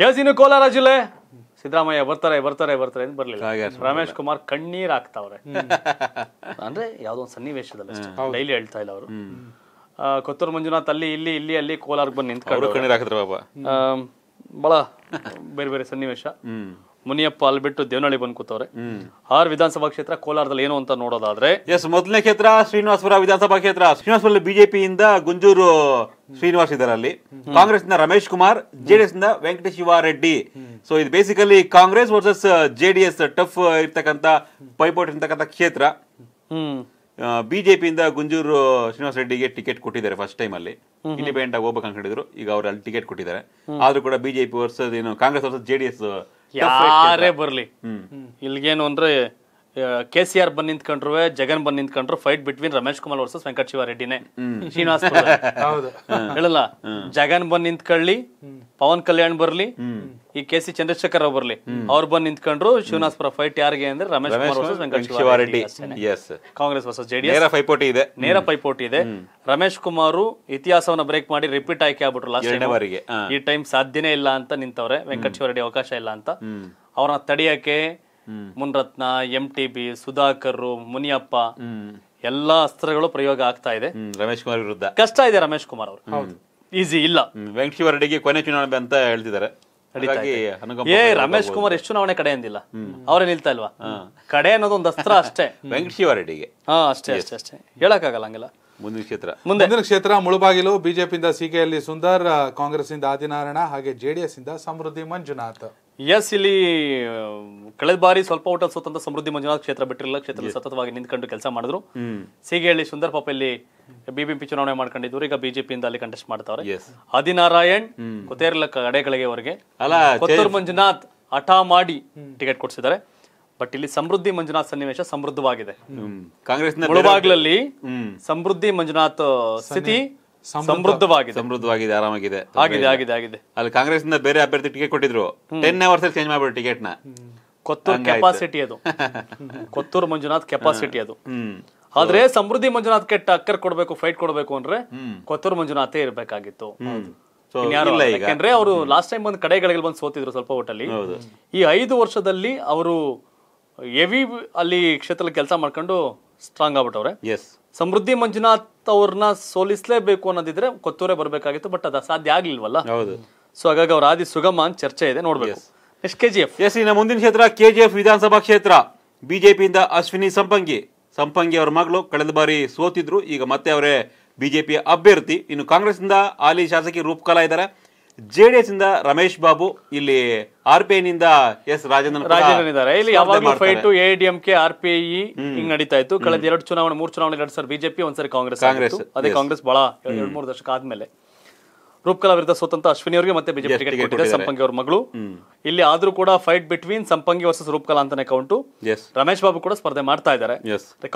S Kolar ಜಿಲ್ಲೆ ಸಿದ್ದರಾಮಯ್ಯ ಬರ್ತಾರೆ ಬರ್ತಾರೆ ಬರ್ತಾರೆ ಅಂತ ಬರ್ಲಿಲ್ಲ ರಮೇಶ್ ಕುಮಾರ್ ಕಣ್ಣೀರ್ ಹಾಕ್ತಾವ್ರೆ ಅಂದ್ರೆ ಯಾವ್ದೋ ಒಂದು ಸನ್ನಿವೇಶದಲ್ಲಿ ಡೈಲಿ ಹೇಳ್ತಾ ಇಲ್ಲ ಅವರು ಕೊತ್ತೂರು ಮಂಜುನಾಥ್ ಅಲ್ಲಿ ಇಲ್ಲಿ ಇಲ್ಲಿ ಅಲ್ಲಿ ಕೋಲಾರ ಬಂದು ನಿಂತ್ಕೊಂಡು ಬಹಳ ಬೇರೆ ಬೇರೆ ಸನ್ನಿವೇಶ ಮುನಿಯಪ್ಪ ಅಲ್ಲಿ ಬಿಟ್ಟು ದೇವನಹಳ್ಳಿ ಬಂದು ಕೂತವ್ರೆ ಆರ್ ವಿಧಾನಸಭಾ ಕ್ಷೇತ್ರ ಕೋಲಾರದಲ್ಲಿ ಏನು ಅಂತ ನೋಡೋದಾದ್ರೆ ಎಸ್ ಮೊದಲನೇ ಕ್ಷೇತ್ರ ಶ್ರೀನಿವಾಸಪುರ ವಿಧಾನಸಭಾ ಕ್ಷೇತ್ರ ಶ್ರೀನಿವಾಸಪುರ ಬಿಜೆಪಿಯಿಂದ ಗುಂಜೂರು ಶ್ರೀನಿವಾಸ್ ಇದರಲ್ಲಿ ಕಾಂಗ್ರೆಸ್ ನಿಂದ ರಮೇಶ್ ಕುಮಾರ್ uh, ಜೆಡಿಎಸ್ ನಿಂದ ವೆಂಕಟೇಶ್ ರೆಡ್ಡಿ ಸೊ ಇದು basically uh, Congress versus JDS tough ಇರ್ತಕ್ಕಂತ ಪೈಪೋಟಿ ಇರ್ತಕ್ಕಂಥ ಕ್ಷೇತ್ರ ಬಿಜೆಪಿಯಿಂದ ಗುಂಜೂರು uh, ಶ್ರೀನಿವಾಸ ರೆಡ್ಡಿಗೆ ಟಿಕೆಟ್ ಕೊಟ್ಟಿದ್ದಾರೆ ಫಸ್ಟ್ ಟೈಮ್ ಅಲ್ಲಿ ಇಂಡಿಪೆಂಡೆಂಟ್ ಆಗಿ ಹೋಗ್ಬೇಕು ಹೇಳಿದ್ರು ಈಗ ಅವ್ರು ಅಲ್ಲಿ ಟಿಕೆಟ್ ಕೊಟ್ಟಿದ್ದಾರೆ ಆದ್ರೂ ಕೂಡ ಬಿಜೆಪಿ ವರ್ಸಸ್ ಏನು ಕಾಂಗ್ರೆಸ್ ವರ್ಸಸ್ ಜೆಡಿಎಸ್ ಯಾರೇ ಬರಲಿ ಇಲ್ಗೇನು ಅಂದ್ರೆ ಕೆ ಸಿ ಆರ್ ಬಂದ್ ನಿಂತ್ಕೊಂಡ್ರು ಜಗನ್ ಬಂದ್ ನಿಂತ್ಕೊಂಡ್ರು fight between Ramesh Kumar versus Venkata ಶಿವಾರೆಡ್ಡಿನೇ ಶ್ರೀನಿವಾಸ್ ಹೇಳಲ್ಲ ಜಗನ್ ಬಂದ್ ನಿಂತ್ಕೊಳ್ಳಿ ಪವನ್ ಕಲ್ಯಾಣ್ ಬರ್ಲಿ ಈ ಕೆ ಸಿ ಚಂದ್ರಶೇಖರ್ ರಾವ್ ಬರ್ಲಿ ಅವ್ರು ಬಂದ್ ನಿಂತ್ಕೊಂಡ್ರು ಶಿವನಾಸ್ಪುರ ಫೈಟ್ ಯಾರಿಗೆ ಅಂದ್ರೆ Ramesh Kumar versus Venkata Congress versus JDS ಪೈಪೋಟಿ ಇದೆ ನೇರ ಪೈಪೋಟಿ ಇದೆ ರಮೇಶ್ ಕುಮಾರ್ ಇತಿಹಾಸವನ್ನ ಬ್ರೇಕ್ ಮಾಡಿ ರಿಪೀಟ್ ಆಯ್ಕೆ ಆಗ್ಬಿಟ್ರು ಲಾಸ್ಟ್ ಈ ಟೈಮ್ ಸಾಧ್ಯನೇ ಇಲ್ಲ ಅಂತ ನಿಂತವ್ರೆ ವೆಂಕಟ ಶಿವರೆಡ್ಡಿ ಅವಕಾಶ ಇಲ್ಲ ಅಂತ ಅವ್ರನ್ನ ತಡಿಯಕ್ಕೆ Munirathna M T B Sudhakar Muniyappa ಎಲ್ಲಾ ಅಸ್ತ್ರಗಳು ಪ್ರಯೋಗ ಆಗ್ತಾ ಇದೆ ರಮೇಶ್ ಕುಮಾರ್ ವಿರುದ್ಧ ಕಷ್ಟ ಇದೆ ರಮೇಶ್ ಕುಮಾರ್ ಅವರು ಈಸಿ ಇಲ್ಲ ವೆಂಕಟೇಶ್ವರ ಕೊನೆ ಚುನಾವಣೆ ಅಂತ ಹೇಳ್ತಿದ್ದಾರೆ ಏ ರಮೇಶ್ ಕುಮಾರ್ ಎಷ್ಟು ಚುನಾವಣೆ ಕಡೆ ಅಂದಿಲ್ಲ ಅವರೇ ನಿಲ್ತಾ ಇಲ್ವಾ ಕಡೆ ಅನ್ನೋದು ಒಂದು ಅಸ್ತ್ರ ಅಷ್ಟೇ ವೆಂಕಟೇಶ್ವರ ಹಾ ಅಷ್ಟೇ ಅಷ್ಟೇ ಅಷ್ಟೇ ಹೇಳಕ್ಕಾಗಲ್ಲ ಹಂಗಿಲ್ಲ ಮುಂದಿನ ಕ್ಷೇತ್ರ ಮುಂದಿನ ಕ್ಷೇತ್ರ ಮುಳುಬಾಗಿಲು ಬಿಜೆಪಿಯಿಂದ ಸಿಕೆಯಲ್ಲಿ ಸುಂದರ್ ಕಾಂಗ್ರೆಸ್ ಇಂದ ಆದಿನಾರಾಯಣ ಹಾಗೆ ಜೆಡಿಎಸ್ ಇಂದ ಸಮೃದ್ಧಿ ಮಂಜುನಾಥ್ ಎಸ್ ಇಲ್ಲಿ ಕಳೆದ ಬಾರಿ ಸ್ವಲ್ಪ ಊಟ ಸ್ವತಂತ್ರ ಸಮೃದ್ಧಿ ಮಂಜುನಾಥ್ ಕ್ಷೇತ್ರ ಬಿಟ್ಟಿರಲಿಲ್ಲ ಕ್ಷೇತ್ರದಲ್ಲಿ ಸತತವಾಗಿ ನಿಂತ್ಕೊಂಡು ಕೆಲಸ ಮಾಡಿದ್ರು ಸೀಗೆಹಳ್ಳಿ ಸುಂದರ್ ಪಾಪ ಇಲ್ಲಿ ಬಿಬಿಎಂಪಿ ಚುನಾವಣೆ ಮಾಡ್ಕೊಂಡಿದ್ರು ಈಗ ಬಿಜೆಪಿಯಿಂದ ಅಲ್ಲಿ ಕಂಟೆಸ್ಟ್ ಮಾಡ್ತಾವ್ರೆ ಆದಿನಾರಾಯಣ್ ಗೊತ್ತೇ ಕಡೆಗಳಿಗೆ ಅವರಿಗೆ ಕೊತ್ತೂರು ಮಂಜುನಾಥ್ ಹಠ ಮಾಡಿ ಟಿಕೆಟ್ ಕೊಡ್ಸಿದ್ದಾರೆ ಬಟ್ ಇಲ್ಲಿ ಸಮೃದ್ಧಿ ಮಂಜುನಾಥ್ ಸನ್ನಿವೇಶ ಸಮೃದ್ಧವಾಗಿದೆ ಕಾಂಗ್ರೆಸ್ ಸಮೃದ್ಧಿ ಮಂಜುನಾಥ್ ಸ್ಥಿತಿ ಸಮೃದ್ಧವಾಗಿದೆ ಸಮೃದ್ಧವಾಗಿದೆ ಆರಾಮಾಗಿದೆ ಆಗಿದೆ ಆಗಿದೆ ಆಗಿದೆ ಅಲ್ಲಿ ಕಾಂಗ್ರೆಸ್ ಇಂದ ಬೇರೆ ಅಭ್ಯರ್ಥಿ ಟಿಕೆಟ್ ಕೊಟ್ಟಿದ್ರು ಟೆನ್ ಅವರ್ಸ್ ಚೇಂಜ್ ಮಾಡ್ಬಿಡಿ ಟಿಕೆಟ್ ನ ಕೊತ್ತೂರು ಕೆಪಾಸಿಟಿ ಅದು ಕೊತ್ತೂರು ಮಂಜುನಾಥ್ ಕೆಪಾಸಿಟಿ ಅದು ಆದ್ರೆ ಸಮೃದ್ಧಿ ಮಂಜುನಾಥ್ ಕೆಟ್ಟ ಅಕ್ಕರ್ ಕೊಡ್ಬೇಕು ಫೈಟ್ ಕೊಡ್ಬೇಕು ಅಂದ್ರೆ ಕೊತ್ತೂರು ಮಂಜುನಾಥೇ ಇರ್ಬೇಕಾಗಿತ್ತು ಯಾಕಂದ್ರೆ ಅವರು ಲಾಸ್ಟ್ ಟೈಮ್ ಬಂದ್ ಕಡೆಗಳಿಗೆ ಬಂದು ಸೋತಿದ್ರು ಸ್ವಲ್ಪ ಓಟಲ್ಲಿ ಈ ಐದು ವರ್ಷದಲ್ಲಿ ಅವರು ಎವಿ ಅಲ್ಲಿ ಕ್ಷೇತ್ರದಲ್ಲಿ ಕೆಲಸ ಮಾಡ್ಕೊಂಡು ಸ್ಟ್ರಾಂಗ್ ಆಗ್ಬಿಟ್ಟವ್ರೆ ಸಮೃದ್ಧಿ ಮಂಜುನಾಥ್ ಅವ್ರನ್ನ ಸೋಲಿಸಲೇಬೇಕು ಅನ್ನೋದಿದ್ರೆ ಕೊತ್ತೂರೇ ಬರಬೇಕಾಗಿತ್ತು ಬಟ್ ಅದು ಸಾಧ್ಯ ಆಗ್ಲಿಲ್ವಲ್ಲ ಹೌದು ಸೊ ಹಾಗಾಗಿ ಅವ್ರ ಆದಿ ಸುಗಮ ಅಂತ ಚರ್ಚೆ ಇದೆ ನೋಡ್ಬೇಕು ನೆಕ್ಸ್ಟ್ ಎಫ್ ಎಸ್ ಇನ್ನು ಮುಂದಿನ ಕ್ಷೇತ್ರ ಎಫ್ ವಿಧಾನಸಭಾ ಕ್ಷೇತ್ರ ಬಿಜೆಪಿಯಿಂದ ಅಶ್ವಿನಿ ಸಂಪಂಗಿ ಸಂಪಂಗಿ ಅವ್ರ ಮಗಳು ಕಳೆದ ಬಾರಿ ಸೋತಿದ್ರು ಈಗ ಮತ್ತೆ ಅವರೇ ಬಿಜೆಪಿ ಅಭ್ಯರ್ಥಿ ಇನ್ನು ಕಾಂಗ್ರೆಸ್ನಿಂದ ಹಾಲಿ ಶಾಸಕಿ ರೂಪಕಲಾ ಇದ್ದಾರೆ ಜೆ ಡಿ ಎಸ್ ಇಂದ ರಮೇಶ್ ಬಾಬು ಇಲ್ಲಿ ಆರ್ ಪಿ ಐ ನಿಂದ ಎಸ್ ರಾಜೇಂದ್ರ ರಾಜೇಂದ್ರ ಇದ್ದಾರೆ ಇಲ್ಲಿ ಯಾವಾಗಲೂ fight A D M K R P ನಡೀತಾ ಇತ್ತು ಕಳೆದ ಎರಡು ಚುನಾವಣೆ ಮೂರು ಚುನಾವಣೆ ಎರಡು ಸರ್ ಬಿಜೆಪಿ ಒಂದ್ಸರಿ ಕಾಂಗ್ರೆಸ್ ಕಾಂಗ್ರೆಸ್ ಅದೇ ಕಾಂಗ್ರೆಸ್ ಬಹಳ ಎರಡು ಮೂರು ದಶಕ ಆದ್ಮೇಲೆ ರೂಪಕಲಾ ವಿರುದ್ಧ ಸ್ವತಂತ್ರ ಅಶ್ವಿನಿ ಅವರಿಗೆ ಮತ್ತೆ ಬಿಜೆಪಿ ಟಿಕೆಟ್ ಕೊಟ್ಟಿದೆ ಸಂಪಂಗಿ ಅವ್ರ ಮಗಳು ಇಲ್ಲಿ ಆದ್ರೂ ಕೂಡ fight between Sampangi versus Roopkala ಅಂತಾನೆ ಕೌಂಟು ರಮೇಶ್ ಬಾಬು ಕೂಡ ಸ್ಪರ್ಧೆ ಮಾಡ್ತಾ ಇದ್ದಾರೆ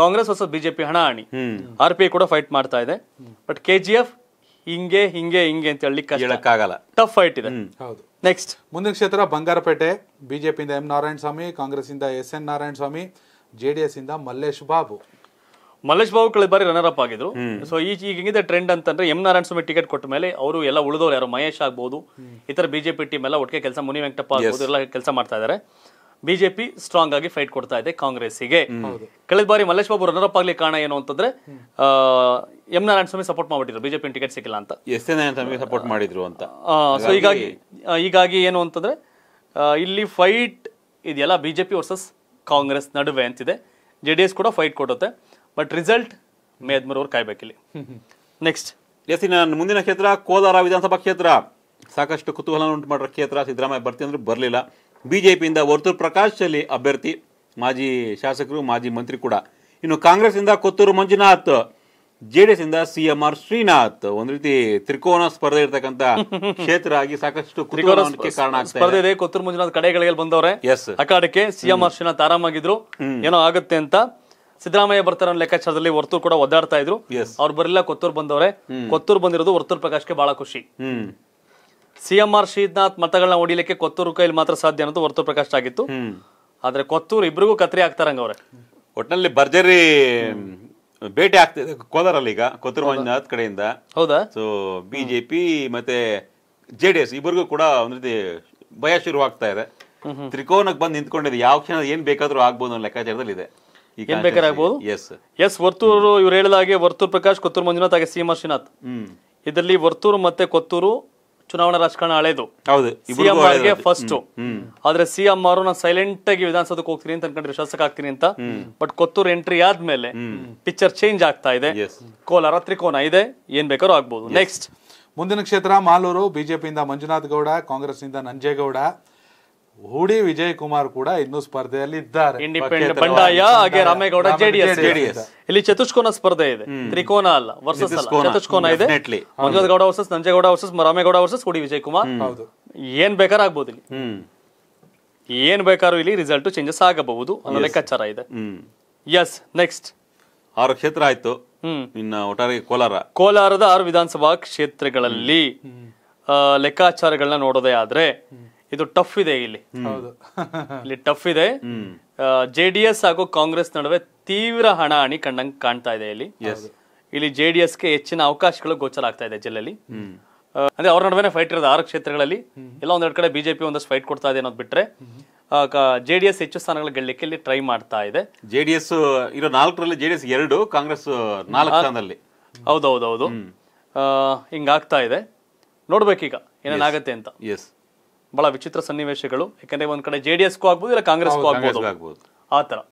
ಕಾಂಗ್ರೆಸ್ ವರ್ಸಸ್ ಬಿಜೆಪಿ ಹಣಿ ಆರ್ ಪಿ ಐ ಕೂಡ ಫೈಟ್ ಮಾಡ್ತಾ ಇದೆ ಬಟ್ ಕೆಜಿಎಫ್ ಹಿಂಗೆ ಹಿಂಗೆ ಹಿಂಗೆ ಅಂತ ಹೇಳಿ ಹೇಳಕ್ಕಾಗಲ್ಲ ಟಫ್ ಫೈಟ್ ಇದೆ ಹೌದು ನೆಕ್ಸ್ಟ್ ಮುಂದಿನ ಕ್ಷೇತ್ರ ಬಂಗಾರಪೇಟೆ ಬಿಜೆಪಿಯಿಂದ ಎಂ ನಾರಾಯಣ ಸ್ವಾಮಿ ಕಾಂಗ್ರೆಸ್ ಇಂದ S N Narayana Swamy JDS ಇಂದ ಮಲ್ಲೇಶ್ ಬಾಬು ಮಲ್ಲೇಶ್ ಬಾಬು ಕಳೆದ ಬಾರಿ ರನ್ನರ್ ಅಪ್ ಆಗಿದ್ರು ಸೊ ಈಗ ಹೆಂಗಿದೆ ಟ್ರೆಂಡ್ ಅಂತಂದ್ರೆ ಎಂ ನಾರಾಯಣ ಸ್ವಾಮಿ ಟಿಕೆಟ್ ಕೊಟ್ಟ ಮೇಲೆ ಅವರು ಎಲ್ಲ ಉಳಿದವರು ಯಾರು ಮಹೇಶ್ ಆಗ್ಬಹುದು ಇತರ ಬಿಜೆಪಿ ಟೀಮ್ ಎಲ್ಲ ಒಟ್ಟಿಗೆ ಕೆಲಸ ಮುನಿ ವೆಂಕಟಪ್ಪ ಆಗ್ಬೋದು ಎಲ್ಲ ಕೆಲಸ ಮಾಡ್ತಾ ಇದ್ದಾರೆ ಬಿಜೆಪಿ ಸ್ಟ್ರಾಂಗ್ ಆಗಿ ಫೈಟ್ ಕೊಡ್ತಾ ಇದೆ ಕಾಂಗ್ರೆಸ್ಸಿಗೆ ಕಳೆದ ಬಾರಿ ಮಲ್ಲೇಶ್ ಬಾಬು ರನ್ನರ್ ಅಪ್ ಆಗ್ಲಿ ಕಾರಣ ಏನು ಅಂತಂದ್ರೆ ಎಂ ನಾರಾಯಣ ಸ್ವಾಮಿ ಸಪೋರ್ಟ್ ಮಾಡ್ಬಿಟ್ಟಿದ್ರು ಬಿಜೆಪಿ ಟಿಕೆಟ್ ಸಿಕ್ಕಿಲ್ಲ ಅಂತ ಎಸ್ ಸ್ವಾಮಿ ಸಪೋರ್ಟ್ ಮಾಡಿದ್ರು ಅಂತ ಸೊ ಹೀಗಾಗಿ ಹೀಗಾಗಿ ಏನು ಅಂತಂದ್ರೆ ಇಲ್ಲಿ ಫೈಟ್ ಇದೆಯಲ್ಲ ಬಿಜೆಪಿ ವರ್ಸಸ್ ಕಾಂಗ್ರೆಸ್ ನಡುವೆ ಅಂತಿದೆ ಜೆ ಡಿ ಎಸ್ ಕೂಡ ಫೈಟ್ ಕೊಡುತ್ತೆ ಬಟ್ ರಿಸಲ್ಟ್ ಮೇ ಹದಿಮೂರು ಅವ್ರು ಕಾಯ್ಬೇಕಿಲ್ಲಿ ನೆಕ್ಸ್ಟ್ ಎಸ್ ಮುಂದಿನ ಕ್ಷೇತ್ರ ಕೋಲಾರ ವಿಧಾನಸಭಾ ಕ್ಷೇತ್ರ ಸಾಕಷ್ಟು ಕುತೂಹಲ ಉಂಟು ಮಾಡಿರೋ ಕ್ಷೇತ್ರ ಸಿದ್ದರಾಮಯ್ಯ ಬರ್ತೀನಿ ಅಂದ್ರೆ ಬರಲಿಲ್ಲ ಬಿಜೆಪಿಯಿಂದ ವರ್ತೂರು ಪ್ರಕಾಶ್ ಅಲ್ಲಿ ಅಭ್ಯರ್ಥಿ ಮಾಜಿ ಶಾಸಕರು ಮಾಜಿ ಮಂತ್ರಿ ಕೂಡ ಇನ್ನು ಕಾಂಗ್ರೆಸ್ ಇಂದ Kothur Manjunath J D S ಇಂದ ಸಿ ಎಂ ಆರ್ ಶ್ರೀನಾಥ್ ಒಂದ್ ರೀತಿ ತ್ರಿಕೋನ ಸ್ಪರ್ಧೆ ಇರತಕ್ಕಂತ ಕ್ಷೇತ್ರ ಆಗಿ ಸಾಕಷ್ಟು ಕಾರಣ ಸ್ಪರ್ಧೆ ಇದೆ ಕೊತ್ತೂರು ಮಂಜುನಾಥ್ ಕಡೆಗಳಿಗೆ ಬಂದವ್ರೆ ಎಸ್ ಅಖಾಡಕ್ಕೆ ಸಿ ಎಂ ಆರ್ ಶ್ರೀನಾಥ್ ಆರಾಮಾಗಿದ್ರು ಏನೋ ಆಗುತ್ತೆ ಅಂತ ಸಿದ್ದರಾಮಯ್ಯ ಬರ್ತಾರ ಲೆಕ್ಕಾಚಾರದಲ್ಲಿ ವರ್ತೂರ್ ಕೂಡ ಒದ್ದಾಡ್ತಾ ಇದ್ರು ಅವ್ರು ಬರಲಿಲ್ಲ ಕೊತ್ತೂರ್ ಬಂದವ್ರೆ ಕೊತ್ತೂರ್ ಬಂದಿರೋದು ವರ್ತೂರ್ ಪ್ರಕಾಶ್ಗೆ ಬಹಳ ಖುಷಿ ಆರ್ ಶ್ರೀನಾಥ್ ಮತಗಳನ್ನ ಹೊಡಿಲಿಕ್ಕೆ ಕೊತ್ತೂರು ಕೈಲಿ ಮಾತ್ರ ಸಾಧ್ಯ ಅನ್ನೋದು ವರ್ತು ಪ್ರಕಾಶ್ ಆಗಿತ್ತು ಆದ್ರೆ ಕೊತ್ತೂರು ಇಬ್ರಿಗೂ ಕತ್ರಿ ಆಗ್ತಾರಂಗ ಅವ್ರೆ ಒಟ್ನಲ್ಲಿ ಭರ್ಜರಿ ಭೇಟಿ ಆಗ್ತಿದೆ ಕೋಲಾರಲ್ಲಿ ಈಗ ಕೊತ್ತೂರು ಮಂಜುನಾಥ್ ಕಡೆಯಿಂದ ಹೌದಾ ಸೊ ಬಿಜೆಪಿ ಮತ್ತೆ ಜೆ ಡಿ ಎಸ್ ಇಬ್ಬರಿಗೂ ಕೂಡ ಒಂದ್ ರೀತಿ ಭಯ ಶುರು ಆಗ್ತಾ ಇದೆ ತ್ರಿಕೋನಕ್ಕೆ ಬಂದು ನಿಂತ್ಕೊಂಡಿದೆ ಯಾವ ಕ್ಷಣ ಏನ್ ಬೇಕಾದ್ರೂ ಆಗ್ಬೋದು ಅನ್ನೋ ಲೆಕ್ಕಾಚಾರದಲ್ಲಿ ಇದೆ ಏನ್ ಬೇಕಾರಾಗ್ಬೋದು ಎಸ್ ಎಸ್ ವರ್ತೂರು ಇವ್ರು ಹೇಳಿದಾಗೆ ವರ್ತೂರ್ ಪ್ರಕಾಶ್ ಕೊತ್ತೂರು ಮಂಜುನಾಥ್ ಹಾಗೆ ಸಿಎಂ ಶ್ರೀನಾಥ್ ಇದರಲ್ಲಿ ವರ್ತೂರು ಮತ್ತೆ ಕೊತ್ತೂರು ಚುನಾವಣಾ ರಾಜಕಾರಣ ಹಳೇದು ಫಸ್ಟ್ ಆದ್ರೆ ಸಿಎಂ ಅವರು ನಾನು ಸೈಲೆಂಟ್ ಆಗಿ ವಿಧಾನಸೌಧಕ್ಕೆ ಹೋಗ್ತೀನಿ ಅಂತ ಅನ್ಕೊಂಡ್ರೆ ಶಾಸಕ ಆಗ್ತೀನಿ ಅಂತ ಬಟ್ ಕೊತ್ತೂರು ಎಂಟ್ರಿ ಆದ್ಮೇಲೆ ಪಿಕ್ಚರ್ ಚೇಂಜ್ ಆಗ್ತಾ ಇದೆ ಕೋಲಾರ ತ್ರಿಕೋನ ಇದೆ ಏನ್ ಬೇಕಾದ್ರೂ ಆಗ್ಬಹುದು ನೆಕ್ಸ್ಟ್ ಮುಂದಿನ ಕ್ಷೇತ್ರ ಮಾಲೂರು ಬಿಜೆಪಿಯಿಂದ ಮಂಜುನಾಥ್ ಗೌಡ ಕಾಂಗ್ರೆಸ್ನಿಂದ ನಂಜೇಗೌಡ ಹುಡಿ ವಿಜಯ್ ಕುಮಾರ್ ಕೂಡ ಇನ್ನು ಸ್ಪರ್ಧೆಯಲ್ಲಿ ಇದ್ದಾರೆ ಇಂಡಿಪೆಂಡೆಂಟ್ ಬಂಡಾಯ ಹಾಗೆ ರಾಮೇಗೌಡ ಜೆಡಿಎಸ್ ಜೆಡಿಎಸ್ ಇಲ್ಲಿ ಚತುಷ್ಕೋನ ಸ್ಪರ್ಧೆ ಇದೆ ತ್ರಿಕೋನ ಅಲ್ಲ ವರ್ಸಸ್ ಚತುಷ್ಕೋನ ಇದೆ ಮಂಜೋದ್ Gowda versus Nanjegowda versus Ramegowda versus ಹುಡಿ ವಿಜಯ್ ಕುಮಾರ್ ಏನ್ ಬೇಕಾದ್ರೂ ಆಗ್ಬೋದು ಇಲ್ಲಿ ಏನ್ ಬೇಕಾದ್ರೂ ಇಲ್ಲಿ ರಿಸಲ್ಟ್ ಚೇಂಜಸ್ ಆಗಬಹುದು ಅನ್ನೋ ಲೆಕ್ಕಾಚಾರ ಇದೆ ಎಸ್ ನೆಕ್ಸ್ಟ್ ಆರು ಕ್ಷೇತ್ರ ಆಯ್ತು ಇನ್ನ ಒಟ್ಟಾರೆ ಕೋಲಾರ ಕೋಲಾರದ ಆರು ವಿಧಾನಸಭಾ ಕ್ಷೇತ್ರಗಳಲ್ಲಿ ಲೆಕ್ಕಾಚಾರಗಳನ್ನ ನೋಡೋದೇ ಆದ್ರೆ ಇದು ಟಫ್ ಇದೆ ಇಲ್ಲಿ ಇಲ್ಲಿ ಟಫ್ ಇದೆ ಜೆ ಡಿ ಎಸ್ ಹಾಗೂ ಕಾಂಗ್ರೆಸ್ ನಡುವೆ ತೀವ್ರ ಹಣ ಹಣಿ ಕಂಡಂಗೆ ಕಾಣ್ತಾ ಇದೆ ಇಲ್ಲಿ ಇಲ್ಲಿ ಜೆ ಡಿ ಹೆಚ್ಚಿನ ಅವಕಾಶಗಳು ಗೋಚರ ಆಗ್ತಾ ಇದೆ ಜಿಲ್ಲೆಯಲ್ಲಿ ಅಂದ್ರೆ ಅವ್ರ ನಡುವೆ ಫೈಟ್ ಇರೋದು ಆರು ಕ್ಷೇತ್ರಗಳಲ್ಲಿ ಎಲ್ಲ ಒಂದೆರಡು ಕಡೆ ಬಿಜೆಪಿ ಒಂದಷ್ಟು ಫೈಟ್ ಕೊಡ್ತಾ ಇದೆ ಅನ್ನೋದು ಬಿಟ್ರೆ ಜೆ ಡಿ ಎಸ್ ಹೆಚ್ಚು ಸ್ಥಾನಗಳು ಗೆಲ್ಲಕ್ಕೆ ಇಲ್ಲಿ ಟ್ರೈ ಮಾಡ್ತಾ ಇದೆ ಜೆ ಡಿ ಎಸ್ ಇರೋ ನಾಲ್ಕರಲ್ಲಿ ಜೆ ಡಿ ಎಸ್ ಎರಡು ಕಾಂಗ್ರೆಸ್ ನಾಲ್ಕು ಸ್ಥಾನದಲ್ಲಿ ಹೌದೌದೌದು ಹಿಂಗಾಗ್ತಾ ಇದೆ ನೋಡ್ಬೇಕೀಗ ಏನೇನಾಗತ್ತೆ ಅಂತ ಎಸ್ ಬಹಳ ವಿಚಿತ್ರ ಸನ್ನಿವೇಶಗಳು ಯಾಕಂದ್ರೆ ಒಂದ್ ಕಡೆ ಜೆಡಿಎಸ್ ಡಿ ಆಗ್ಬೋದು ಇಲ್ಲ ಕಾಂಗ್ರೆಸ್ಗೂ ಆಗ್ಬೋದು ಆ ಥರ